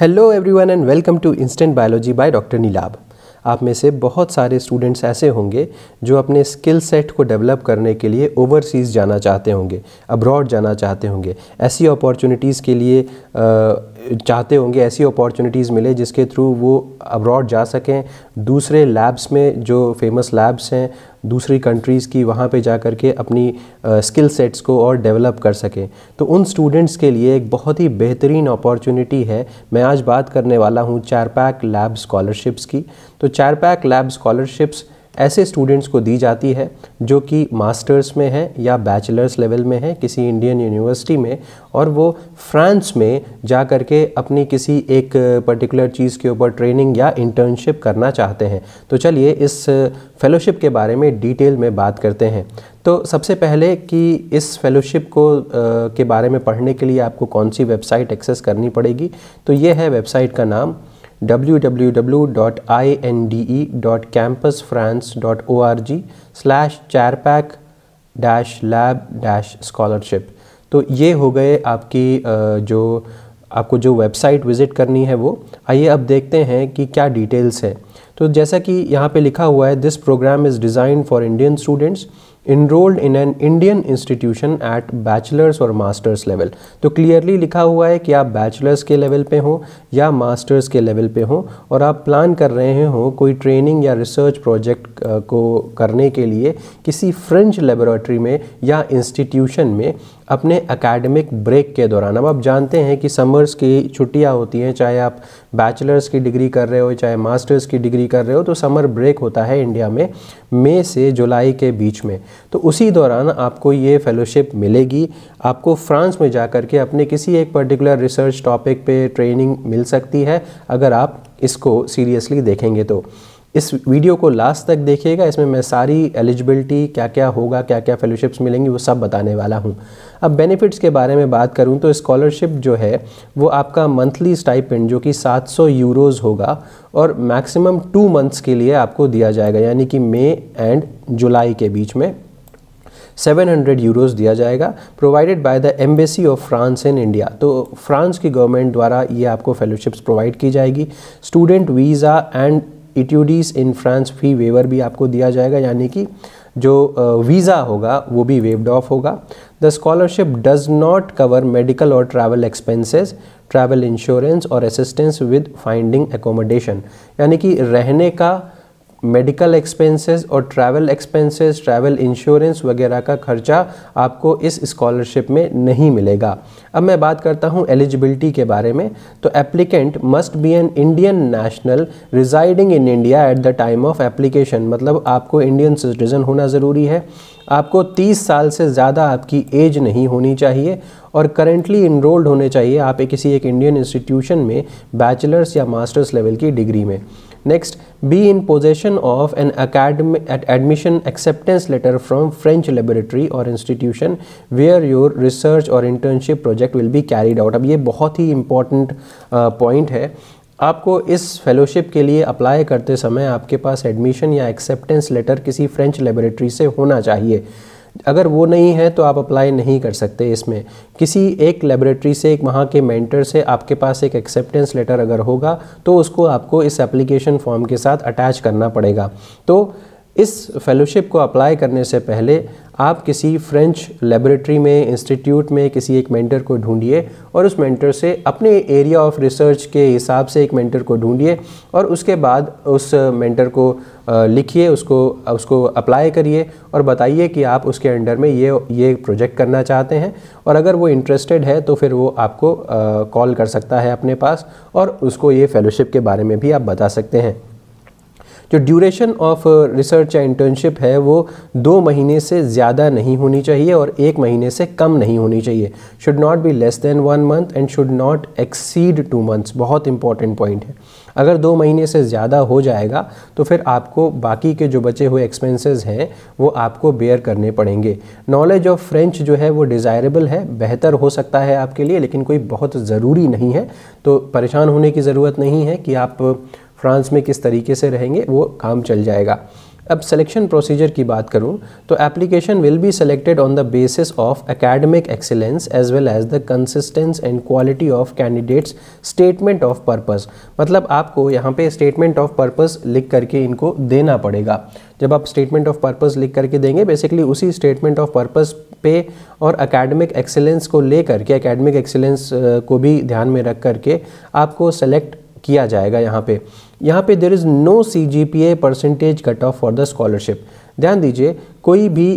hello everyone and welcome to instant biology by doctor Neelab आप में से बहुत सारे स्टूडेंट्स ऐसे होंगे जो अपने स्किल सेट को डेवलप करने के लिए ओवरसीज़ जाना चाहते होंगे अब्रॉड जाना चाहते होंगे ऐसी अपॉर्चुनिटीज़ के लिए चाहते होंगे ऐसी अपॉर्चुनिटीज़ मिले जिसके थ्रू वो अब्रॉड जा सकें दूसरे लैब्स में जो फेमस लैब्स हैं दूसरी कंट्रीज़ की वहाँ पे जा कर के अपनी स्किल सेट्स को और डेवलप कर सकें तो उन स्टूडेंट्स के लिए एक बहुत ही बेहतरीन अपॉर्चुनिटी है मैं आज बात करने वाला हूँ चारपैक लैब स्कॉलरशिप्स की तो चारपैक लैब स्कॉलरशिप्स ऐसे स्टूडेंट्स को दी जाती है जो कि मास्टर्स में हैं या बैचलर्स लेवल में हैं किसी इंडियन यूनिवर्सिटी में और वो फ्रांस में जा कर के अपनी किसी एक पर्टिकुलर चीज़ के ऊपर ट्रेनिंग या इंटर्नशिप करना चाहते हैं तो चलिए इस फेलोशिप के बारे में डिटेल में बात करते हैं तो सबसे पहले कि इस फेलोशिप को आ, के बारे में पढ़ने के लिए आपको कौन सी वेबसाइट एक्सेस करनी पड़ेगी तो ये है वेबसाइट का नाम www.inde.campusfrance.org slash chairpack lab scholarship तो ये हो गए आपकी जो आपको जो वेबसाइट विज़िट करनी है वो आइए अब देखते हैं कि क्या डिटेल्स है तो जैसा कि यहाँ पे लिखा हुआ है this program is design for Indian students enrolled in an Indian institution at bachelors और मास्टर्स लेवल तो क्लियरली लिखा हुआ है कि आप बैचलर्स के लेवल पे हो या मास्टर्स के लेवल पे हो और आप प्लान कर रहे हो कोई ट्रेनिंग या रिसर्च प्रोजेक्ट को करने के लिए किसी फ्रेंच लेबोरेटरी में या इंस्टीट्यूशन में अपने एकेडमिक ब्रेक के दौरान अब आप जानते हैं कि समर्स की छुट्टियां होती हैं चाहे आप बैचलर्स की डिग्री कर रहे हो चाहे मास्टर्स की डिग्री कर रहे हो तो समर ब्रेक होता है इंडिया में मई से जुलाई के बीच में तो उसी दौरान आपको ये फेलोशिप मिलेगी आपको फ्रांस में जा कर के अपने किसी एक पर्टिकुलर रिसर्च टॉपिक पे ट्रेनिंग मिल सकती है अगर आप इसको सीरियसली देखेंगे तो इस वीडियो को लास्ट तक देखिएगा इसमें मैं सारी एलिजिबिलिटी क्या क्या होगा क्या क्या फेलोशिप्स मिलेंगी वो सब बताने वाला हूँ अब बेनिफिट्स के बारे में बात करूँ तो स्कॉलरशिप जो है वो आपका मंथली स्टाइपेंड जो कि 700 यूरोस होगा और मैक्सिमम टू मंथ्स के लिए आपको दिया जाएगा यानी कि मई एंड जुलाई के बीच में 700 यूरोस दिया जाएगा provided by the embassy of France in India तो फ्रांस की गवर्नमेंट द्वारा ये आपको फेलोशिप्स प्रोवाइड की जाएगी स्टूडेंट वीज़ा एंड इट्यूडीज इन फ्रांस फी वेवर भी आपको दिया जाएगा यानी कि जो वीज़ा होगा वो भी वेव्ड ऑफ होगा the scholarship does not cover medical और ट्रैवल एक्सपेंसेस ट्रैवल इंश्योरेंस और असिस्टेंस विद फाइंडिंग एकोमोडेशन यानी कि रहने का मेडिकल एक्सपेंसेस और ट्रैवल एक्सपेंसेस ट्रैवल इंश्योरेंस वगैरह का खर्चा आपको इस स्कॉलरशिप में नहीं मिलेगा अब मैं बात करता हूँ एलिजिबिलिटी के बारे में तो applicant must be an Indian national residing in India at the time of application मतलब आपको इंडियन सिटीज़न होना ज़रूरी है आपको 30 साल से ज़्यादा आपकी एज नहीं होनी चाहिए और करेंटली इनरोल्ड होने चाहिए आप एक किसी एक इंडियन इंस्टीट्यूशन में बैचलर्स या मास्टर्स लेवल की डिग्री में next be in possession of an admission acceptance letter from French laboratory और इंस्टीट्यूशन वेयर योर रिसर्च और internship project will be carried out अब ये बहुत ही इंपॉर्टेंट पॉइंट है आपको इस फेलोशिप के लिए अप्लाई करते समय आपके पास एडमिशन या एक्सेप्टेंस लेटर किसी फ्रेंच लेबोरेटरी से होना चाहिए अगर वो नहीं है तो आप अप्लाई नहीं कर सकते इसमें किसी एक लेबोरेटरी से एक वहाँ के मेंटर से आपके पास एक एक्सेप्टेंस लेटर अगर होगा तो उसको आपको इस एप्लीकेशन फॉर्म के साथ अटैच करना पड़ेगा तो इस फेलोशिप को अप्लाई करने से पहले आप किसी फ्रेंच लेबोरेटरी में इंस्टीट्यूट में किसी एक मेंटर को ढूंढिए और उस मेंटर से अपने एरिया ऑफ रिसर्च के हिसाब से एक मेंटर को ढूंढिए और उसके बाद उस मेंटर को लिखिए उसको उसको अप्लाई करिए और बताइए कि आप उसके अंडर में ये ये प्रोजेक्ट करना चाहते हैं और अगर वो इंटरेस्टेड है तो फिर वो आपको कॉल कर सकता है अपने पास और उसको ये फेलोशिप के बारे में भी आप बता सकते हैं जो ड्यूरेशन ऑफ रिसर्च या इंटर्नशिप है वो दो महीने से ज़्यादा नहीं होनी चाहिए और एक महीने से कम नहीं होनी चाहिए should not be less than one month and should not exceed two months बहुत इंपॉर्टेंट पॉइंट है अगर दो महीने से ज़्यादा हो जाएगा तो फिर आपको बाकी के जो बचे हुए एक्सपेंसेस हैं वो आपको बेयर करने पड़ेंगे नॉलेज ऑफ फ्रेंच जो है वो डिज़ायरेबल है बेहतर हो सकता है आपके लिए लेकिन कोई बहुत ज़रूरी नहीं है तो परेशान होने की ज़रूरत नहीं है कि आप फ्रांस में किस तरीके से रहेंगे वो काम चल जाएगा अब सिलेक्शन प्रोसीजर की बात करूं तो application will be selected on the basis of academic excellence as well as the consistence and quality of candidates statement of purpose मतलब आपको यहाँ पे स्टेटमेंट ऑफ पर्पस लिख करके इनको देना पड़ेगा जब आप स्टेटमेंट ऑफ पर्पस लिख करके देंगे बेसिकली उसी स्टेटमेंट ऑफ पर्पस पे और अकेडमिक एक्सेलेंस को लेकर के अकेडमिक एक्सेलेंस को भी ध्यान में रख करके आपको सेलेक्ट किया जाएगा यहाँ पे यहाँ पे there is no C G P A percentage cut off for the scholarship ध्यान दीजिए कोई भी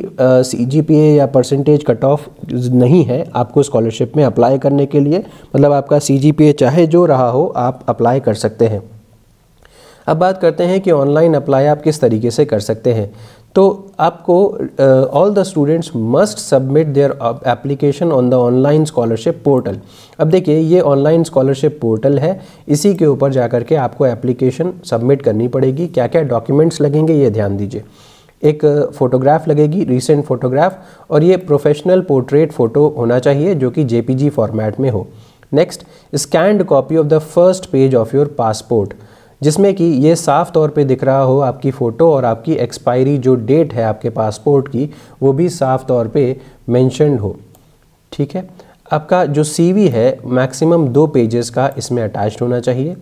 सी जी पी ए या परसेंटेज कट ऑफ नहीं है आपको स्कॉलरशिप में अप्लाई करने के लिए मतलब आपका सी जी पी ए चाहे जो रहा हो आप अप्लाई कर सकते हैं अब बात करते हैं कि ऑनलाइन अप्लाई आप किस तरीके से कर सकते हैं तो आपको all the students must submit their application on the online scholarship portal अब देखिए ये ऑनलाइन स्कॉलरशिप पोर्टल है इसी के ऊपर जा कर के आपको एप्लीकेशन सबमिट करनी पड़ेगी क्या क्या डॉक्यूमेंट्स लगेंगे ये ध्यान दीजिए एक फ़ोटोग्राफ लगेगी रीसेंट फ़ोटोग्राफ और ये प्रोफेशनल पोर्ट्रेट फ़ोटो होना चाहिए जो कि जे फॉर्मेट में हो next scanned copy of the first page of your passport जिसमें कि ये साफ तौर पे दिख रहा हो आपकी फ़ोटो और आपकी एक्सपायरी जो डेट है आपके पासपोर्ट की वो भी साफ तौर पे मैंशनड हो ठीक है आपका जो सीवी है मैक्सिमम दो पेजेस का इसमें अटैच होना चाहिए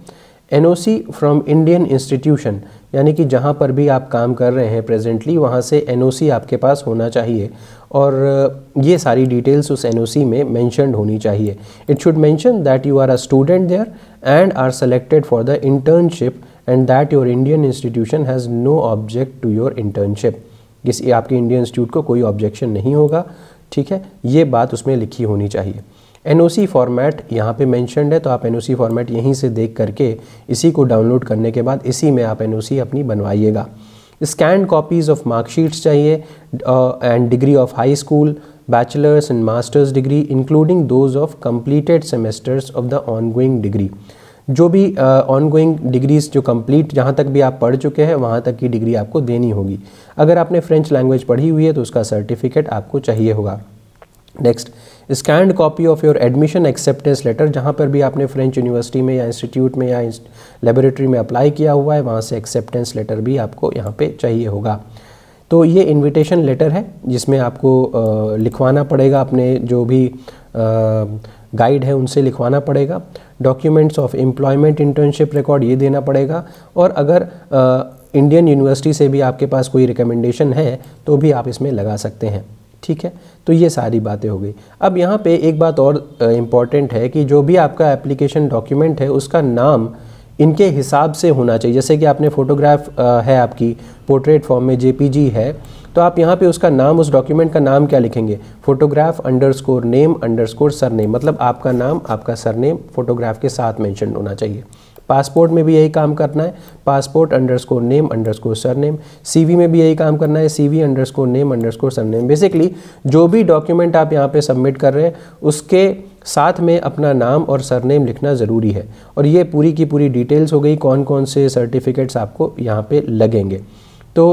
एनओसी फ्रॉम इंडियन इंस्टीट्यूशन यानी कि जहाँ पर भी आप काम कर रहे हैं प्रेजेंटली वहाँ से एनओसी आपके पास होना चाहिए और ये सारी डिटेल्स उस एनओसी में मैंशनड होनी चाहिए it should mention that you are a student there and are selected for the internship and that your Indian institution has no object to your internship किसी आपके इंडियन इंस्टीट्यूट को कोई objection नहीं होगा ठीक है ये बात उसमें लिखी होनी चाहिए एन फॉर्मेट यहाँ पे मैंशनड है तो आप एन फॉर्मेट यहीं से देख करके इसी को डाउनलोड करने के बाद इसी में आप एन अपनी बनवाइएगा स्कैन कॉपीज़ ऑफ मार्कशीट्स चाहिए and degree of high school bachelors and masters degree including those of completed semesters of the ongoing degree जो भी ऑनगोइंग uh, डिग्रीज़ जो कंप्लीट जहाँ तक भी आप पढ़ चुके हैं वहाँ तक की डिग्री आपको देनी होगी अगर आपने फ्रेंच लैंग्वेज पढ़ी हुई है तो उसका सर्टिफिकेट आपको चाहिए होगा next scanned copy of your admission acceptance letter जहाँ पर भी आपने फ्रेंच यूनिवर्सिटी में या इंस्टीट्यूट में या लेबोरेटरी में अप्लाई किया हुआ है वहाँ से एक्सेप्टेंस लेटर भी आपको यहाँ पे चाहिए होगा तो ये इनविटेशन लेटर है जिसमें आपको लिखवाना पड़ेगा अपने जो भी गाइड है उनसे लिखवाना पड़ेगा documents of employment internship record ये देना पड़ेगा और अगर इंडियन यूनिवर्सिटी से भी आपके पास कोई रिकमेंडेशन है तो भी आप इसमें लगा सकते हैं ठीक है तो ये सारी बातें हो गई अब यहाँ पे एक बात और इम्पॉर्टेंट है कि जो भी आपका एप्लीकेशन डॉक्यूमेंट है उसका नाम इनके हिसाब से होना चाहिए जैसे कि आपने फ़ोटोग्राफ है आपकी पोर्ट्रेट फॉर्म में जे है तो आप यहाँ पे उसका नाम उस डॉक्यूमेंट का नाम क्या लिखेंगे photograph score name sir surname मतलब आपका नाम आपका सरनेम फोटोग्राफ के साथ मैंशन होना चाहिए पासपोर्ट में भी यही काम करना है passport underscore name underscore surname CV में भी यही काम करना है CV underscore name underscore surname basically जो भी डॉक्यूमेंट आप यहाँ पे सबमिट कर रहे हैं उसके साथ में अपना नाम और सरनेम लिखना ज़रूरी है और ये पूरी की पूरी डिटेल्स हो गई कौन कौन से सर्टिफिकेट्स आपको यहाँ पर लगेंगे तो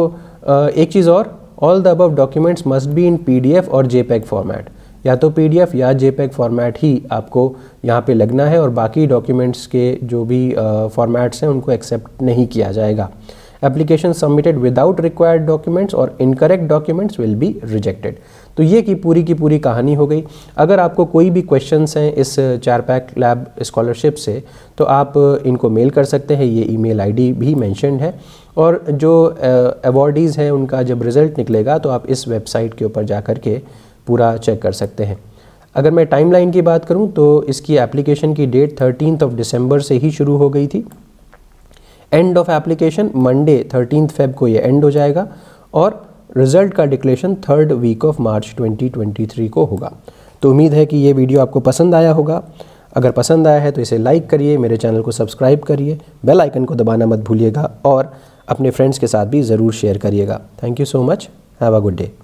एक चीज़ और all the above documents must be in P और जे फॉर्मेट या तो पी या जे फॉर्मेट ही आपको यहाँ पे लगना है और बाकी डॉक्यूमेंट्स के जो भी फॉर्मेट्स हैं उनको एक्सेप्ट नहीं किया जाएगा application submitted without required documents और incorrect documents will be rejected तो ये की पूरी की पूरी कहानी हो गई अगर आपको कोई भी क्वेश्चन हैं इस चार पैक लैब स्कॉलरशिप से तो आप इनको मेल कर सकते हैं ये ईमेल आईडी भी मैंशनड है और जो अवॉर्डीज़ हैं उनका जब रिज़ल्ट निकलेगा तो आप इस वेबसाइट के ऊपर जा कर के पूरा चेक कर सकते हैं अगर मैं टाइमलाइन की बात करूं तो इसकी एप्लीकेशन की डेट थर्टीन ऑफ दिसंबर से ही शुरू हो गई थी end of application Monday thirteen Feb को ये एंड हो जाएगा और रिज़ल्ट का declaration third week of March 2023 को होगा तो उम्मीद है कि ये वीडियो आपको पसंद आया होगा अगर पसंद आया है तो इसे लाइक करिए मेरे चैनल को सब्सक्राइब करिए बेल आइकन को दबाना मत भूलिएगा और अपने फ्रेंड्स के साथ भी ज़रूर शेयर करिएगा thank you so much have a good day